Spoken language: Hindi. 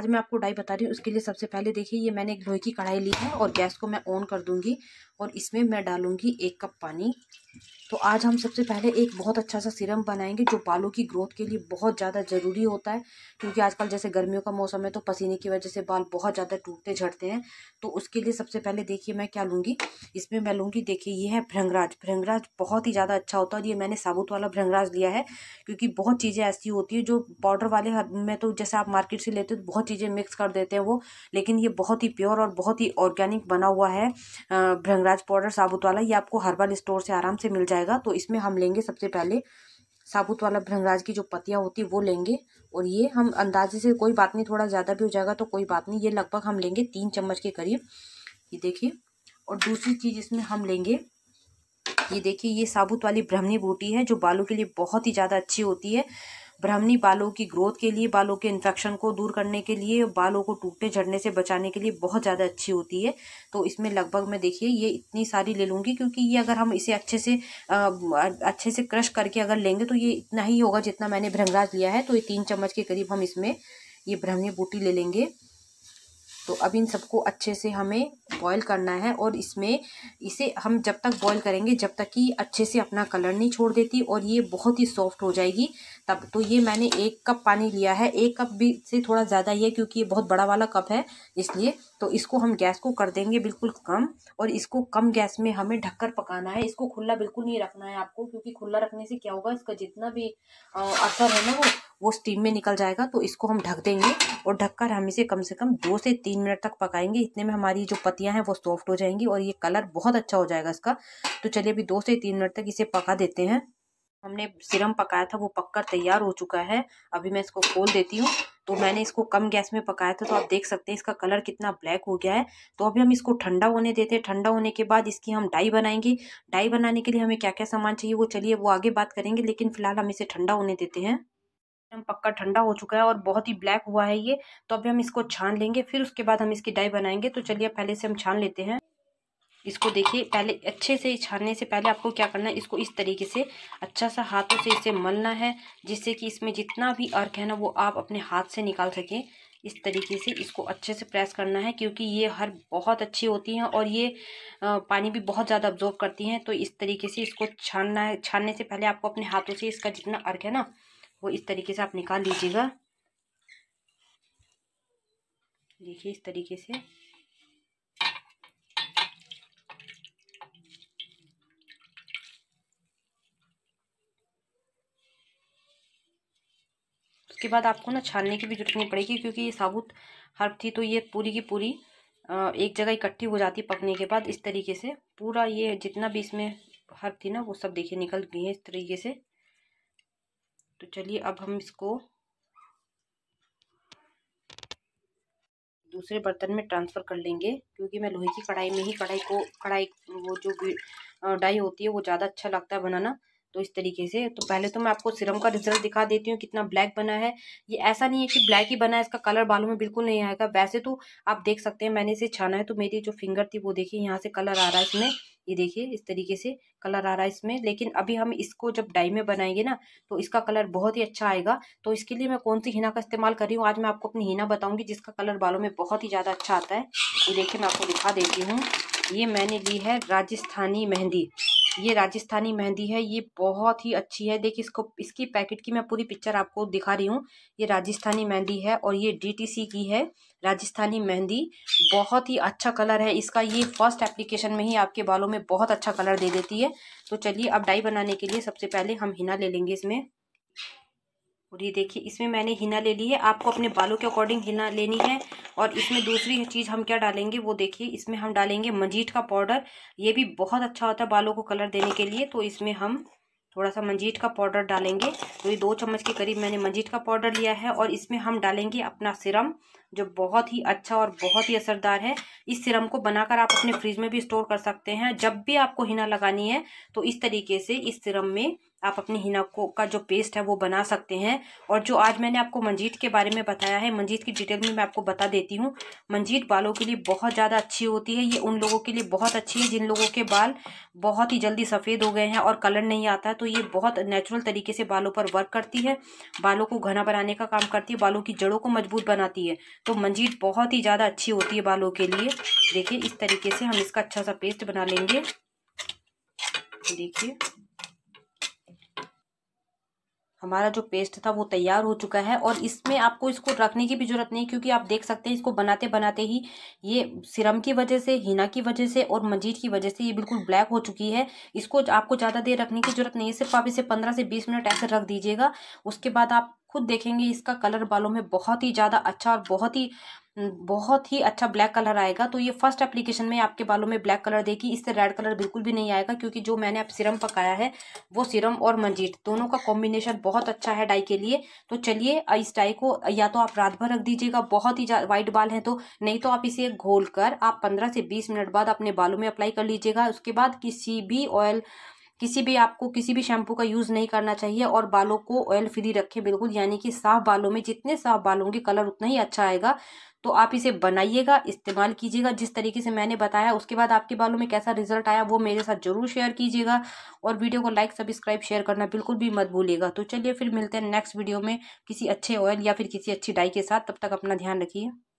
आज मैं आपको डाई बता रही हूँ उसके लिए सबसे पहले देखिए ये मैंने एक लोहे की कढ़ाई ली है और गैस को मैं ऑन कर दूँगी और इसमें मैं डालूँगी एक कप पानी तो आज हम सबसे पहले एक बहुत अच्छा सा सीरम बनाएंगे जो बालों की ग्रोथ के लिए बहुत ज़्यादा ज़रूरी होता है क्योंकि आजकल जैसे गर्मियों का मौसम है तो पसीने की वजह से बाल बहुत ज़्यादा टूटते झड़ते हैं तो उसके लिए सबसे पहले देखिए मैं क्या लूँगी इसमें मैं लूँगी देखिए ये है भृंगराज भृंगराज बहुत ही ज़्यादा अच्छा होता है और ये मैंने साबुत वाला भृंगराज लिया है क्योंकि बहुत चीज़ें ऐसी होती है जो पाउडर वाले में तो जैसे आप मार्केट से लेते हो तो बहुत चीज़ें मिक्स कर देते हैं वो लेकिन ये बहुत ही प्योर और बहुत ही ऑर्गेनिक बना हुआ है भृंगराज पाउडर साबुत वाला ये आपको हर्बल स्टोर से आराम से मिल जाएगा जाएगा तो इसमें हम लेंगे सबसे पहले साबुत वाला भृंगराज की जो पत्तियाँ होती वो लेंगे और ये हम अंदाजे से कोई बात नहीं थोड़ा ज़्यादा भी हो जाएगा तो कोई बात नहीं ये लगभग हम लेंगे तीन चम्मच के करीब ये देखिए और दूसरी चीज़ इसमें हम लेंगे ये देखिए ये साबुत वाली ब्रह्मी बूटी है जो बालों के लिए बहुत ही ज़्यादा अच्छी होती है ब्राह्मणी बालों की ग्रोथ के लिए बालों के इन्फेक्शन को दूर करने के लिए बालों को टूटने झड़ने से बचाने के लिए बहुत ज़्यादा अच्छी होती है तो इसमें लगभग मैं देखिए ये इतनी सारी ले लूँगी क्योंकि ये अगर हम इसे अच्छे से आ, अच्छे से क्रश करके अगर लेंगे तो ये इतना ही होगा जितना मैंने भ्रमराज लिया है तो ये तीन चम्मच के करीब हम इसमें ये भ्रमणी बूटी ले लेंगे तो अब इन सबको अच्छे से हमें बॉईल करना है और इसमें इसे हम जब तक बॉईल करेंगे जब तक कि अच्छे से अपना कलर नहीं छोड़ देती और ये बहुत ही सॉफ्ट हो जाएगी तब तो ये मैंने एक कप पानी लिया है एक कप भी से थोड़ा ज़्यादा ही है क्योंकि ये बहुत बड़ा वाला कप है इसलिए तो इसको हम गैस को कर देंगे बिल्कुल कम और इसको कम गैस में हमें ढककर पकाना है इसको खुला बिल्कुल नहीं रखना है आपको क्योंकि खुला रखने से क्या होगा इसका जितना भी असर है ना वो वो स्टीम में निकल जाएगा तो इसको हम ढक देंगे और ढककर हम इसे कम से कम दो से तीन मिनट तक पकाएंगे इतने में हमारी जो पत्तियाँ हैं वो सॉफ्ट हो जाएंगी और ये कलर बहुत अच्छा हो जाएगा इसका तो चलिए अभी दो से तीन मिनट तक इसे पका देते हैं हमने सिरम पकाया था वो पककर तैयार हो चुका है अभी मैं इसको खोल देती हूँ तो मैंने इसको कम गैस में पकाया था तो आप देख सकते हैं इसका कलर कितना ब्लैक हो गया है तो अभी हम इसको ठंडा होने देते हैं ठंडा होने के बाद इसकी हम डाई बनाएंगे डाई बनाने के लिए हमें क्या क्या सामान चाहिए वो चलिए वो आगे बात करेंगे लेकिन फिलहाल हम इसे ठंडा होने देते हैं एकदम पक्का ठंडा हो चुका है और बहुत ही ब्लैक हुआ है ये तो अभी हम इसको छान लेंगे फिर उसके बाद हम इसकी डाई बनाएंगे तो चलिए पहले से हम छान लेते हैं इसको देखिए पहले अच्छे से छानने से पहले आपको क्या करना है इसको इस तरीके से अच्छा सा हाथों से इसे मलना है जिससे कि इसमें जितना भी अर्क है ना वो आप अपने हाथ से निकाल सकें इस तरीके से इसको अच्छे से प्रेस करना है क्योंकि ये हर बहुत अच्छी होती हैं और ये पानी भी बहुत ज़्यादा अब्जॉर्ब करती हैं तो इस तरीके से इसको छानना है छानने से पहले आपको अपने हाथों से इसका जितना अर्क है ना वो इस तरीके से आप निकाल लीजिएगा देखिए इस तरीके से उसके बाद आपको ना छानने की भी जरूरत नहीं पड़ेगी क्योंकि ये साबुत हर्ब थी तो ये पूरी की पूरी एक जगह इकट्ठी हो जाती पकने के बाद इस तरीके से पूरा ये जितना भी इसमें हर्ब थी ना वो सब देखिए निकल गई है इस तरीके से तो चलिए अब हम इसको दूसरे बर्तन में ट्रांसफ़र कर लेंगे क्योंकि मैं लोहे की कढ़ाई में ही कढ़ाई को कढ़ाई वो जो डाई होती है वो ज़्यादा अच्छा लगता है बनाना तो इस तरीके से तो पहले तो मैं आपको सिरम का रिजल्ट दिखा देती हूँ कितना ब्लैक बना है ये ऐसा नहीं है कि ब्लैक ही बना है इसका कलर बालों में बिल्कुल नहीं आएगा वैसे तो आप देख सकते हैं मैंने इसे छाना है तो मेरी जो फिंगर थी वो देखिए यहाँ से कलर आ रहा है इसमें ये देखिए इस तरीके से कलर आ रहा है इसमें लेकिन अभी हम इसको जब डाई में बनाएंगे ना तो इसका कलर बहुत ही अच्छा आएगा तो इसके लिए मैं कौन सी हिना का इस्तेमाल कर रही हूँ आज मैं आपको अपनी हिना बताऊंगी जिसका कलर बालों में बहुत ही ज़्यादा अच्छा आता है ये देखिए मैं आपको दिखा देती हूँ ये मैंने ली है राजस्थानी मेहंदी ये राजस्थानी मेहंदी है ये बहुत ही अच्छी है देखिए इसको इसकी पैकेट की मैं पूरी पिक्चर आपको दिखा रही हूँ ये राजस्थानी मेहंदी है और ये डीटीसी की है राजस्थानी मेहंदी बहुत ही अच्छा कलर है इसका ये फर्स्ट एप्लीकेशन में ही आपके बालों में बहुत अच्छा कलर दे देती है तो चलिए अब डाई बनाने के लिए सबसे पहले हम हिना ले लेंगे इसमें और ये देखिए इसमें मैंने हिना ले ली है आपको अपने बालों के अकॉर्डिंग हिना लेनी है और इसमें दूसरी चीज़ हम क्या डालेंगे वो देखिए इसमें हम डालेंगे मंजीठ का पाउडर ये भी बहुत अच्छा होता है बालों को कलर देने के लिए तो इसमें हम थोड़ा सा मंजीठ का पाउडर डालेंगे तो ये दो चम्मच के करीब मैंने मंजीठ का पाउडर लिया है और इसमें हम डालेंगे अपना सिरम जो बहुत ही अच्छा और बहुत ही असरदार है इस सिरम को बनाकर आप अपने फ्रिज में भी स्टोर कर सकते हैं जब भी आपको हिना लगानी है तो इस तरीके से इस सिरम में आप अपने हिना को का जो पेस्ट है वो बना सकते हैं और जो आज मैंने आपको मंजीत के बारे में बताया है मंजीत की डिटेल में मैं आपको बता देती हूँ मंजीत बालों के लिए बहुत ज़्यादा अच्छी होती है ये उन लोगों के लिए बहुत अच्छी है जिन लोगों के बाल बहुत ही जल्दी सफ़ेद हो गए हैं और कलर नहीं आता तो ये बहुत नेचुरल तरीके से बालों पर वर्क करती है बालों को घना बनाने का काम करती है बालों की जड़ों को मजबूत बनाती है तो मंजीत बहुत ही ज़्यादा अच्छी होती है बालों के लिए देखिए इस तरीके से हम इसका अच्छा सा पेस्ट बना लेंगे देखिए हमारा जो पेस्ट था वो तैयार हो चुका है और इसमें आपको इसको रखने की भी ज़रूरत नहीं क्योंकि आप देख सकते हैं इसको बनाते बनाते ही ये सिरम की वजह से हिना की वजह से और मंजीर की वजह से ये बिल्कुल ब्लैक हो चुकी है इसको आपको ज़्यादा देर रखने की ज़रूरत नहीं है सिर्फ आप इसे पंद्रह से बीस मिनट ऐसे रख दीजिएगा उसके बाद आप खुद देखेंगे इसका कलर बालों में बहुत ही ज़्यादा अच्छा और बहुत ही बहुत ही अच्छा ब्लैक कलर आएगा तो ये फर्स्ट एप्लीकेशन में आपके बालों में ब्लैक कलर देगी इससे रेड कलर बिल्कुल भी नहीं आएगा क्योंकि जो मैंने अब सीरम पकाया है वो सीरम और मंजीट दोनों का कॉम्बिनेशन बहुत अच्छा है डाई के लिए तो चलिए इस डाई को या तो आप रात भर रख दीजिएगा बहुत ही वाइट बाल हैं तो नहीं तो आप इसे घोल कर आप पंद्रह से बीस मिनट बाद अपने बालों में अप्लाई कर लीजिएगा उसके बाद किसी भी ऑयल किसी भी आपको किसी भी शैम्पू का यूज़ नहीं करना चाहिए और बालों को ऑयल फ्री रखें बिल्कुल यानी कि साफ बालों में जितने साफ बालों के कलर उतना ही अच्छा आएगा तो आप इसे बनाइएगा इस्तेमाल कीजिएगा जिस तरीके से मैंने बताया उसके बाद आपके बालों में कैसा रिजल्ट आया वो मेरे साथ जरूर शेयर कीजिएगा और वीडियो को लाइक सब्सक्राइब शेयर करना बिल्कुल भी मत भूलिएगा तो चलिए फिर मिलते हैं नेक्स्ट वीडियो में किसी अच्छे ऑयल या फिर किसी अच्छी डाई के साथ तब तक अपना ध्यान रखिए